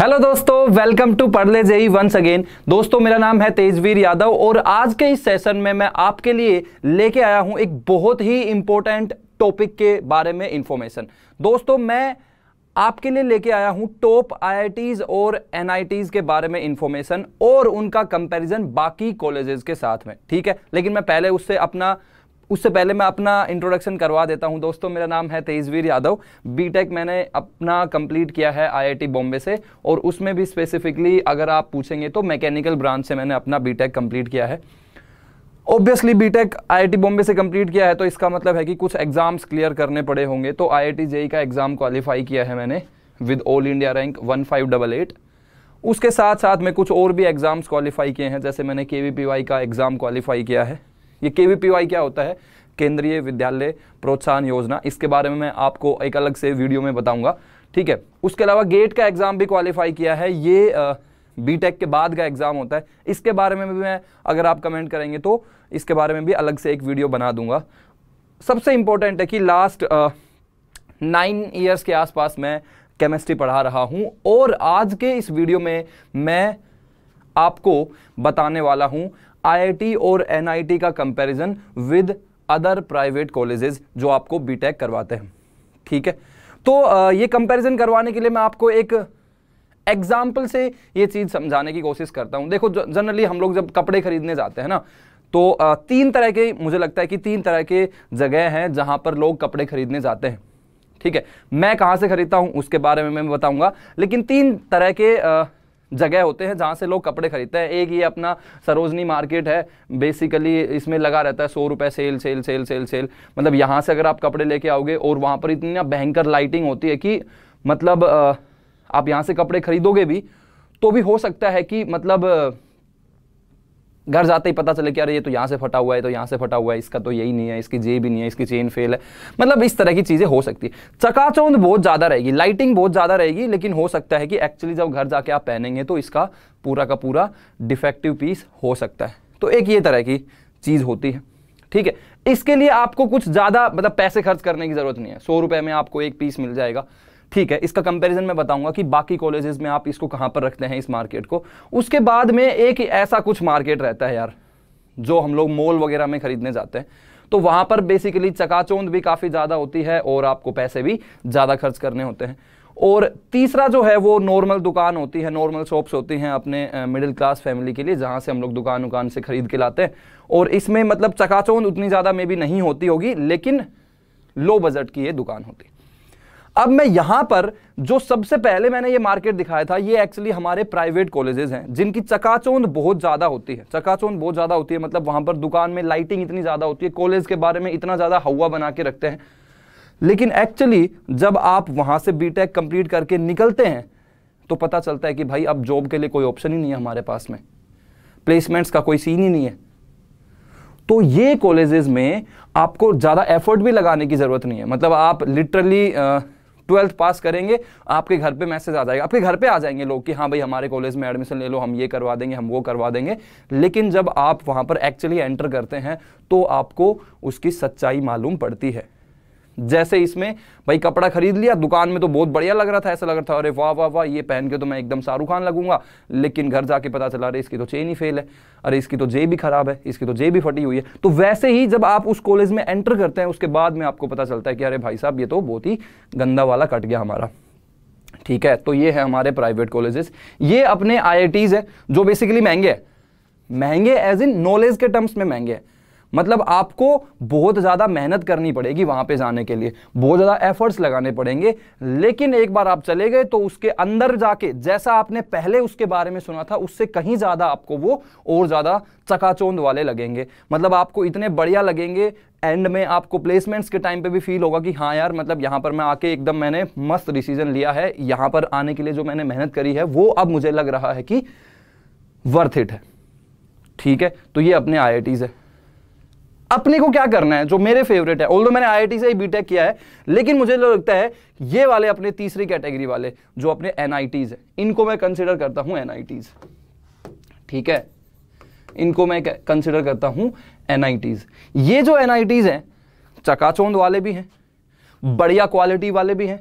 hello दोस्तों welcome to ले JEE once again दोस्तों मेरा नाम है तेजवीर यादव और आज के इस सेशन में मैं आपके लिए लेके आया हूं एक बहुत ही इंपॉर्टेंट टॉपिक के बारे में इंफॉर्मेशन दोस्तों मैं आपके लिए लेके आया हूं टॉप आईआईटीज और एनआईटीज के बारे में इंफॉर्मेशन और उनका कंपैरिजन बाकी कॉलेजेस के साथ में ठीक है लेकिन मैं पहले उससे अपना उससे पहले मैं अपना इंट्रोडक्शन करवा देता हूं दोस्तों मेरा नाम है तेजवीर यादव बीटेक मैंने अपना कंप्लीट किया है आईआईटी बॉम्बे से और उसमें भी स्पेसिफिकली अगर आप पूछेंगे तो मैकेनिकल ब्रांच से मैंने अपना बीटेक कंप्लीट किया है ऑब्वियसली बीटेक आईआईटी बॉम्बे से कंप्लीट किया है तो इसका मतलब है कि कुछ एग्जाम्स क्लियर करने पड़े होंगे तो आई जेई e का एग्ज़ाम क्वालिफाई किया है मैंने with all India rank one five double eight उसके साथ साथ मैं कुछ और भी एग्ज़ाम्स क्वालिफाई किए हैं जैसे मैंने के का एग्ज़ाम क्वालिफाई किया है ये के क्या होता है केंद्रीय विद्यालय प्रोत्साहन योजना इसके बारे में मैं आपको एक अलग से वीडियो में बताऊंगा ठीक है उसके अलावा गेट का एग्ज़ाम भी क्वालिफाई किया है ये बी बीटेक के बाद का एग्ज़ाम होता है इसके बारे में भी मैं अगर आप कमेंट करेंगे तो इसके बारे में भी अलग से एक वीडियो बना दूंगा सबसे इंपॉर्टेंट है कि लास्ट नाइन ईयर्स के आसपास मैं केमिस्ट्री पढ़ा रहा हूं और आज के इस वीडियो में मैं आपको बताने वाला हूं आईआईटी और एनआईटी का comparison with other private colleges जो आपको बीटेक करवाते हैं ठीक है तो ये कंपैरिजन करवाने के लिए मैं आपको एक एग्जाम्पल से ये चीज़ समझाने की कोशिश करता हूं देखो जनरली हम लोग जब कपड़े खरीदने जाते हैं ना तो तीन तरह के मुझे लगता है कि तीन तरह के जगह हैं जहां पर लोग कपड़े खरीदने जाते हैं ठीक है मैं कहाँ से खरीदता हूँ उसके बारे में मैं बताऊंगा लेकिन तीन तरह के जगह होते हैं जहाँ से लोग कपड़े खरीदते हैं एक ये अपना सरोजनी मार्केट है बेसिकली इसमें लगा रहता है सौ रुपये sale sale sale sale sale मतलब यहाँ से अगर आप कपड़े लेके आओगे और वहाँ पर इतनी भयंकर लाइटिंग होती है कि मतलब आप यहाँ से कपड़े खरीदोगे भी तो भी हो सकता है कि मतलब घर जाते ही पता चले कि यार ये तो यहाँ से फटा हुआ है तो यहाँ से फटा हुआ है इसका तो यही नहीं है इसकी जेब भी नहीं है इसकी चेन फेल है मतलब इस तरह की चीज़ें हो सकती है चकाचौंध बहुत ज़्यादा रहेगी लाइटिंग बहुत ज़्यादा रहेगी लेकिन हो सकता है कि एक्चुअली जब घर जाके आप पहनेंगे तो इसका पूरा का पूरा डिफेक्टिव पीस हो सकता है तो एक ये तरह की चीज़ होती है ठीक है इसके लिए आपको कुछ ज़्यादा मतलब पैसे खर्च करने की ज़रूरत नहीं है सौ रुपये में आपको एक पीस मिल जाएगा ठीक है इसका कंपैरिजन मैं बताऊंगा कि बाकी कॉलेजेस में आप इसको कहाँ पर रखते हैं इस मार्केट को उसके बाद में एक ऐसा कुछ मार्केट रहता है यार जो हम लोग मॉल वगैरह में खरीदने जाते हैं तो वहाँ पर बेसिकली चकाचौंध भी काफ़ी ज़्यादा होती है और आपको पैसे भी ज़्यादा खर्च करने होते हैं और तीसरा जो है वो नॉर्मल दुकान होती है नॉर्मल शॉप्स होती हैं अपने मिडिल क्लास फैमिली के लिए जहाँ से हम लोग दुकान उकान से खरीद के लाते हैं और इसमें मतलब चकाचौंध उतनी ज़्यादा में भी नहीं होती होगी लेकिन लो बजट की ये दुकान होती अब मैं यहां पर जो सबसे पहले मैंने ये मार्केट दिखाया था ये एक्चुअली हमारे प्राइवेट कॉलेजेस हैं जिनकी चकाचौंध बहुत ज़्यादा होती है चकाचौंध बहुत ज़्यादा होती है मतलब वहां पर दुकान में लाइटिंग इतनी ज़्यादा होती है कॉलेज के बारे में इतना ज़्यादा हवा बना के रखते हैं लेकिन एक्चुअली जब आप वहां से टेक कंप्लीट करके निकलते हैं तो पता चलता है कि भाई अब जॉब के लिए कोई ऑप्शन ही नहीं है हमारे पास में प्लेसमेंट्स का कोई सीन ही नहीं है तो ये कॉलेजेस में आपको ज़्यादा एफर्ट भी लगाने की ज़रूरत नहीं है मतलब आप लिटरली ट्वेल्थ पास करेंगे आपके घर पे मैसेज आ जाएगा आपके घर पे आ जाएंगे लोग कि हाँ भाई हमारे कॉलेज में एडमिशन ले लो हम ये करवा देंगे हम वो करवा देंगे लेकिन जब आप वहाँ पर एक्चुअली एंटर करते हैं तो आपको उसकी सच्चाई मालूम पड़ती है जैसे इसमें भाई कपड़ा खरीद लिया दुकान में तो बहुत बढ़िया लग रहा था ऐसा लग रहा था अरे वाह वाह वाह ये पहन के तो मैं एकदम शाहरुख खान लगूंगा लेकिन घर जाके पता चला अरे इसकी तो चेन ही फेल है अरे इसकी तो जेब भी खराब है इसकी तो जेब भी फटी हुई है तो वैसे ही जब आप उस कॉलेज में एंटर करते हैं उसके बाद में आपको पता चलता है कि अरे भाई साहब ये तो बहुत ही गंदा वाला कट गया हमारा ठीक है तो ये है हमारे प्राइवेट कॉलेजेस ये अपने आई है जो बेसिकली महंगे हैं महंगे एज इन नॉलेज के टर्म्स में महंगे हैं मतलब आपको बहुत ज़्यादा मेहनत करनी पड़ेगी वहाँ पे जाने के लिए बहुत ज़्यादा एफर्ट्स लगाने पड़ेंगे लेकिन एक बार आप चले गए तो उसके अंदर जाके जैसा आपने पहले उसके बारे में सुना था उससे कहीं ज़्यादा आपको वो और ज़्यादा चकाचौंध वाले लगेंगे मतलब आपको इतने बढ़िया लगेंगे एंड में आपको प्लेसमेंट्स के टाइम पे भी फील होगा कि हाँ यार मतलब यहाँ पर मैं आके एकदम मैंने मस्त डिसीजन लिया है यहाँ पर आने के लिए जो मैंने मेहनत करी है वो अब मुझे लग रहा है कि वर्थ इट है ठीक है तो ये अपने आई है अपने को क्या करना है जो मेरे फेवरेट है ओल्डो मैंने आई से ही बीटेक किया है लेकिन मुझे तो लगता है ये वाले अपने तीसरी कैटेगरी वाले जो अपने एनआईटीज है इनको मैं कंसिडर करता हूं एनआईटीज ठीक है इनको मैं कंसिडर करता हूं एनआईटीज ये जो एनआईटीज हैं चकाचौंद वाले भी हैं बढ़िया क्वालिटी वाले भी हैं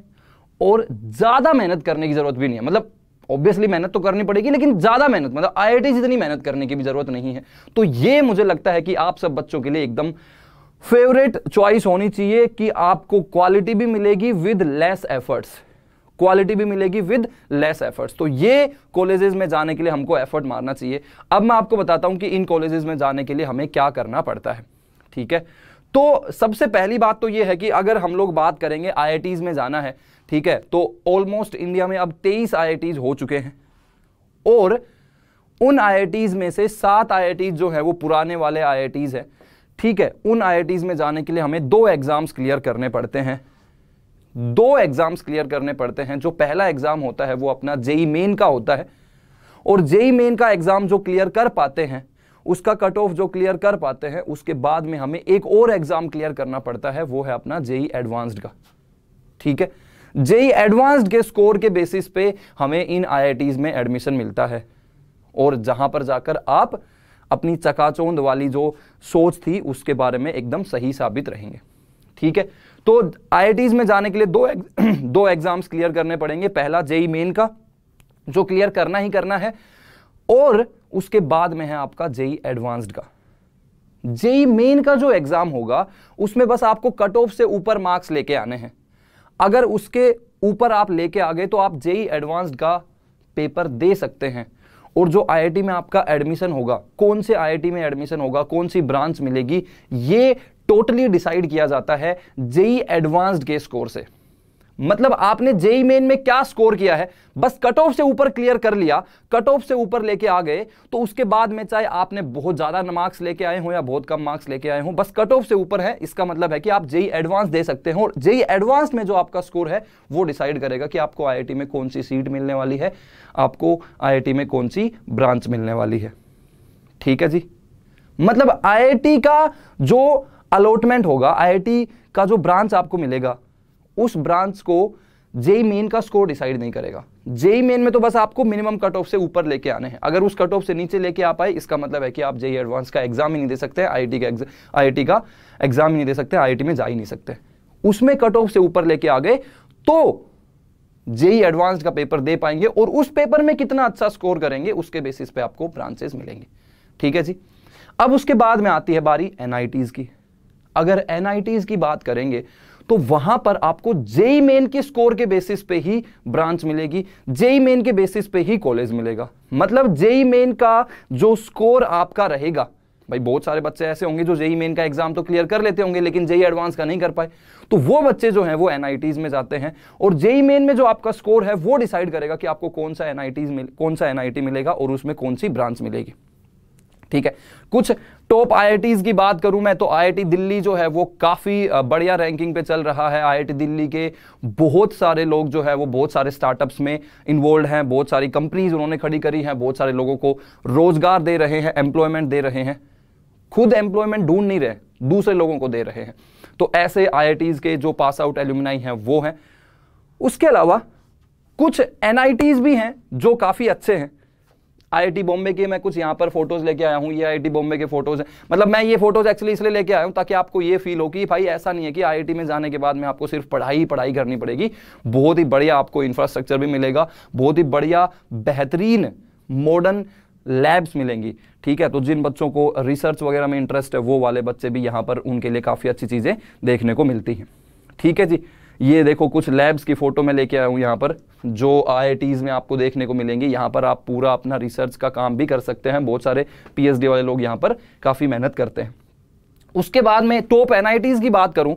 और ज़्यादा मेहनत करने की ज़रूरत भी नहीं है मतलब ऑब्वियसली मेहनत तो करनी पड़ेगी लेकिन ज़्यादा मेहनत मतलब आई जितनी मेहनत करने की भी ज़रूरत नहीं है तो ये मुझे लगता है कि आप सब बच्चों के लिए एकदम फेवरेट चॉइस होनी चाहिए कि आपको क्वालिटी भी मिलेगी विद लेस एफर्ट्स क्वालिटी भी मिलेगी विद लेस एफर्ट्स तो ये कॉलेजेस में जाने के लिए हमको एफर्ट मारना चाहिए अब मैं आपको बताता हूं कि इन कॉलेजेस में जाने के लिए हमें क्या करना पड़ता है ठीक है तो सबसे पहली बात तो ये है कि अगर हम लोग बात करेंगे आई में जाना है ठीक है तो ऑलमोस्ट इंडिया में अब तेईस आई हो चुके हैं और उन आई में से सात आई जो है वो पुराने वाले आई हैं ठीक है उन आई में जाने के लिए हमें दो एग्ज़ाम्स क्लियर करने पड़ते हैं दो एग्ज़ाम्स क्लियर करने पड़ते हैं जो पहला एग्ज़ाम होता है वो अपना जेई मेन का होता है और जेई मेन का एग्ज़ाम जो क्लियर कर पाते हैं उसका कट ऑफ जो क्लियर कर पाते हैं उसके बाद में हमें एक और एग्जाम क्लियर करना पड़ता है वो है अपना जेई एडवांस्ड का ठीक है जेई एडवांस्ड के स्कोर के बेसिस पे हमें इन आई में एडमिशन मिलता है और जहां पर जाकर आप अपनी चकाचौंध वाली जो सोच थी उसके बारे में एकदम सही साबित रहेंगे ठीक है तो आई में जाने के लिए दो एग, दो एग्जाम्स क्लियर करने पड़ेंगे पहला जेई मेन का जो क्लियर करना ही करना है और उसके बाद में है आपका जेई एडवांस्ड का जेई मेन का जो एग्जाम होगा उसमें बस आपको कट ऑफ से ऊपर मार्क्स लेके आने हैं अगर उसके ऊपर आप लेके आ गए तो आप जेई एडवांस्ड का पेपर दे सकते हैं और जो आईआईटी में आपका एडमिशन होगा कौन से आईआईटी में एडमिशन होगा कौन सी ब्रांच मिलेगी ये टोटली डिसाइड किया जाता है जेई एडवांस्ड के स्कोर से मतलब आपने जेई मेन में क्या स्कोर किया है बस कट ऑफ से ऊपर क्लियर कर लिया कट ऑफ से ऊपर लेके आ गए तो उसके बाद में चाहे आपने बहुत ज़्यादा मार्क्स लेके आए हो या बहुत कम मार्क्स लेके आए हो बस कट ऑफ से ऊपर है इसका मतलब है कि आप जेई एडवांस दे सकते हो और जेई एडवांस में जो आपका स्कोर है वो डिसाइड करेगा कि आपको आई में कौन सी सीट मिलने वाली है आपको आई में कौन सी ब्रांच मिलने वाली है ठीक है जी मतलब आई का जो अलॉटमेंट होगा आई का जो ब्रांच आपको मिलेगा उस ब्रांच को जेई मेन का स्कोर डिसाइड नहीं करेगा जेई मेन में तो बस आपको मिनिमम कट ऑफ से ऊपर लेके आने हैं अगर उस कट ऑफ से नीचे लेके आ पाए इसका मतलब है कि आप जेई एडवांस का एग्जाम ही नहीं दे सकते आईआईटी का आईआईटी का एग्जाम ही नहीं दे सकते आईआईटी में जा ही नहीं सकते उसमें कट ऑफ से ऊपर लेके आ गए तो जेई एडवांस का पेपर दे पाएंगे और उस पेपर में कितना अच्छा स्कोर करेंगे उसके बेसिस पे आपको ब्रांचेस मिलेंगे ठीक है जी अब उसके बाद में आती है बारी एनआईटीज की अगर एनआईटीज की बात करेंगे तो वहां पर आपको जेई मेन के स्कोर के बेसिस पे ही ब्रांच मिलेगी जेई मेन के बेसिस पे ही कॉलेज मिलेगा मतलब जेई मेन का जो स्कोर आपका रहेगा भाई बहुत सारे बच्चे ऐसे होंगे जो जेई मेन का एग्जाम तो क्लियर कर लेते होंगे लेकिन जेई एडवांस का नहीं कर पाए तो वो बच्चे जो हैं वो एनआईटीज में जाते हैं और जेई मेन में जो आपका स्कोर है वो डिसाइड करेगा कि आपको कौन सा एनआईटीज कौन सा एनआईटी मिलेगा और उसमें कौन सी ब्रांच मिलेगी ठीक है कुछ टॉप आईआईटीज की बात करूं मैं तो आईआईटी दिल्ली जो है वो काफ़ी बढ़िया रैंकिंग पे चल रहा है आईआईटी दिल्ली के बहुत सारे लोग जो है वो बहुत सारे स्टार्टअप्स में इन्वॉल्व हैं बहुत सारी कंपनीज उन्होंने खड़ी करी हैं बहुत सारे लोगों को रोजगार दे रहे हैं एम्प्लॉयमेंट दे रहे हैं खुद एम्प्लॉयमेंट ढूंढ नहीं रहे दूसरे लोगों को दे रहे हैं तो ऐसे आई के जो पास आउट एल्यूमिनाई हैं वो हैं उसके अलावा कुछ एन भी हैं जो काफ़ी अच्छे हैं आईआईटी बॉम्बे के मैं कुछ यहाँ पर फोटोज लेके आया हूँ ये आईआईटी बॉम्बे के फोटोज हैं मतलब मैं ये फोटोज एक्चुअली इसलिए लेके आया हूँ ताकि आपको ये फील हो कि भाई ऐसा नहीं है कि आईआईटी में जाने के बाद में आपको सिर्फ पढ़ाई ही पढ़ाई करनी पड़ेगी बहुत ही बढ़िया आपको इंफ्रास्ट्रक्चर भी मिलेगा बहुत ही बढ़िया बेहतरीन मॉडर्न लैब्स मिलेंगी ठीक है तो जिन बच्चों को रिसर्च वगैरह में इंटरेस्ट है वो वाले बच्चे भी यहाँ पर उनके लिए काफ़ी अच्छी चीज़ें देखने को मिलती हैं ठीक है जी ये देखो कुछ लैब्स की फ़ोटो मैं लेके आया हूँ यहाँ पर जो आई में आपको देखने को मिलेंगी यहाँ पर आप पूरा अपना रिसर्च का काम भी कर सकते हैं बहुत सारे पी वाले लोग यहाँ पर काफ़ी मेहनत करते हैं उसके बाद में टॉप एन की बात करूँ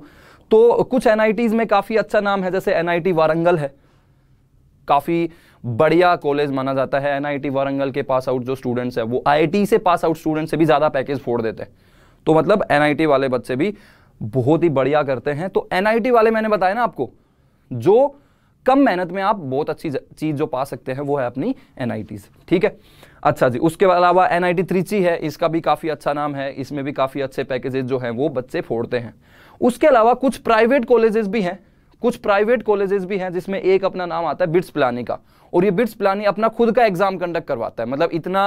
तो कुछ एन में काफ़ी अच्छा नाम है जैसे एन वारंगल है काफ़ी बढ़िया कॉलेज माना जाता है एनआईटी वारंगल के पास आउट जो स्टूडेंट्स है वो आईआईटी से पास आउट स्टूडेंट से भी ज़्यादा पैकेज फोड़ देते हैं तो मतलब एनआईटी वाले बच्चे भी बहुत ही बढ़िया करते हैं तो एनआईटी वाले मैंने बताया ना आपको जो कम मेहनत में आप बहुत अच्छी चीज जो पा सकते हैं वो है अपनी एनआईटीज ठीक है अच्छा जी उसके अलावा एन आई त्रिची है इसका भी काफ़ी अच्छा नाम है इसमें भी काफ़ी अच्छे पैकेजेस जो हैं वो बच्चे फोड़ते हैं उसके अलावा कुछ प्राइवेट कॉलेजेस भी हैं कुछ प्राइवेट कॉलेजेस भी हैं जिसमें एक अपना नाम आता है बिट्स पिलानी का और ये बिट्स पिलानी अपना खुद का एग्जाम कंडक्ट करवाता है मतलब इतना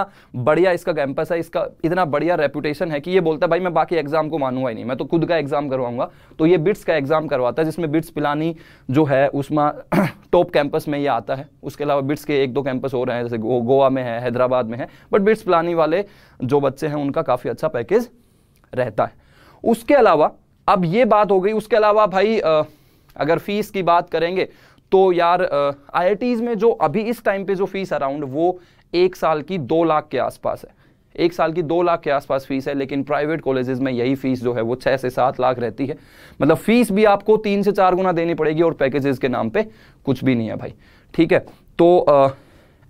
बढ़िया इसका कैंपस है इसका इतना बढ़िया रेपुटेशन है कि ये बोलता है भाई मैं बाकी एग्जाम को मानूंगा ही नहीं मैं तो खुद का एग्जाम करवाऊंगा तो ये बिट्स का एग्जाम करवाता है जिसमें बिट्स पिलानी जो है उसमें टॉप कैंपस में ये आता है उसके अलावा बिट्स के एक दो कैंपस और हैं जैसे गो, गोवा में है हैदराबाद में है बट बिट्स पिलानी वाले जो बच्चे हैं उनका काफ़ी अच्छा पैकेज रहता है उसके अलावा अब ये बात हो गई उसके अलावा भाई अगर फीस की बात करेंगे तो यार आई में जो अभी इस टाइम पे जो फीस अराउंड वो एक साल की दो लाख के आसपास है एक साल की दो लाख के आसपास फीस है लेकिन प्राइवेट कॉलेजेस में यही फीस जो है वो छः से सात लाख रहती है मतलब फीस भी आपको तीन से चार गुना देनी पड़ेगी और पैकेजेस के नाम पे कुछ भी नहीं है भाई ठीक है तो आ,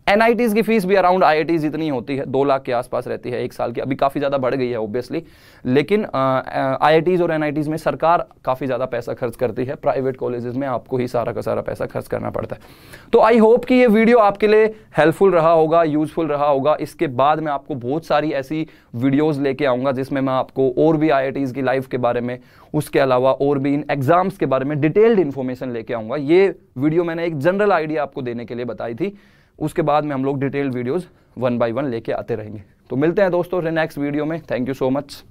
एन की फीस भी अराउंड आई इतनी होती है दो लाख के आसपास रहती है एक साल की अभी काफ़ी ज़्यादा बढ़ गई है ऑब्वियसली लेकिन आई और एन में सरकार काफ़ी ज़्यादा पैसा खर्च करती है प्राइवेट कॉलेजेस में आपको ही सारा का सारा पैसा खर्च करना पड़ता है तो आई होप कि ये वीडियो आपके लिए हेल्पफुल रहा होगा यूजफुल रहा होगा इसके बाद मैं आपको बहुत सारी ऐसी वीडियोज़ लेके आऊँगा जिसमें मैं आपको और भी आई की लाइफ के बारे में उसके अलावा और भी इन एग्ज़ाम्स के बारे में डिटेल्ड इन्फॉर्मेशन लेके आऊँगा ये वीडियो मैंने एक जनरल आइडिया आपको देने के लिए बताई थी उसके बाद में हम लोग detailed videos one by one लेके आते रहेंगे तो मिलते हैं दोस्तों नेक्स्ट वीडियो में थैंक यू सो मच